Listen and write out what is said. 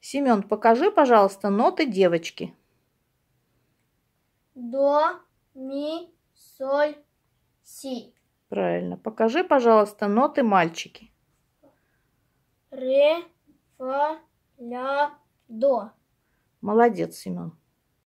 Семен, покажи, пожалуйста, ноты девочки. До, ми, соль, си. Правильно. Покажи, пожалуйста, ноты мальчики. Ре, фа, ля, до. Молодец, Семен.